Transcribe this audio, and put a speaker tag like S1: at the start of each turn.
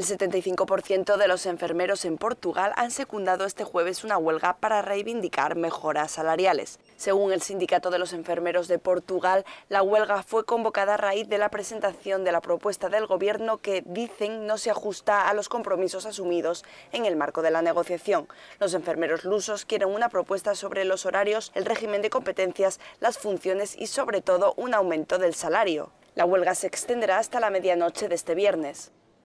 S1: El 75% de los enfermeros en Portugal han secundado este jueves una huelga para reivindicar mejoras salariales. Según el Sindicato de los Enfermeros de Portugal, la huelga fue convocada a raíz de la presentación de la propuesta del gobierno que dicen no se ajusta a los compromisos asumidos en el marco de la negociación. Los enfermeros lusos quieren una propuesta sobre los horarios, el régimen de competencias, las funciones y sobre todo un aumento del salario. La huelga se extenderá hasta la medianoche de este viernes.